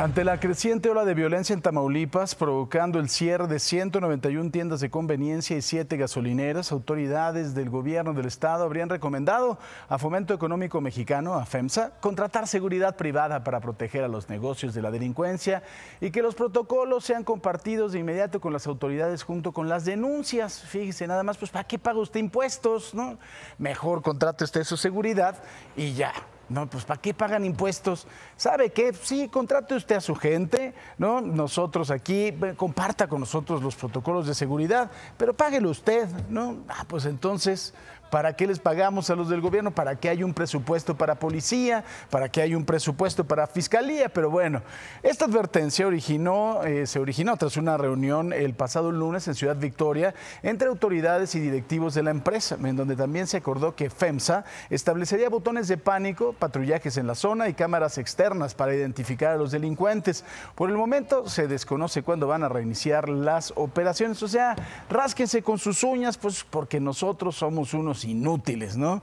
Ante la creciente ola de violencia en Tamaulipas, provocando el cierre de 191 tiendas de conveniencia y 7 gasolineras, autoridades del gobierno del estado habrían recomendado a Fomento Económico Mexicano, a FEMSA, contratar seguridad privada para proteger a los negocios de la delincuencia y que los protocolos sean compartidos de inmediato con las autoridades junto con las denuncias. Fíjese, nada más, pues, ¿para qué paga usted impuestos? No? Mejor contrate usted su seguridad y ya. No, pues ¿para qué pagan impuestos? ¿Sabe qué? Sí, contrate usted a su gente, ¿no? Nosotros aquí, comparta con nosotros los protocolos de seguridad, pero páguelo usted, ¿no? Ah, pues entonces, ¿Para qué les pagamos a los del gobierno? ¿Para qué hay un presupuesto para policía? ¿Para qué hay un presupuesto para fiscalía? Pero bueno, esta advertencia originó, eh, se originó tras una reunión el pasado lunes en Ciudad Victoria entre autoridades y directivos de la empresa, en donde también se acordó que FEMSA establecería botones de pánico, patrullajes en la zona y cámaras externas para identificar a los delincuentes. Por el momento se desconoce cuándo van a reiniciar las operaciones. O sea, rásquense con sus uñas, pues porque nosotros somos unos inútiles, ¿no?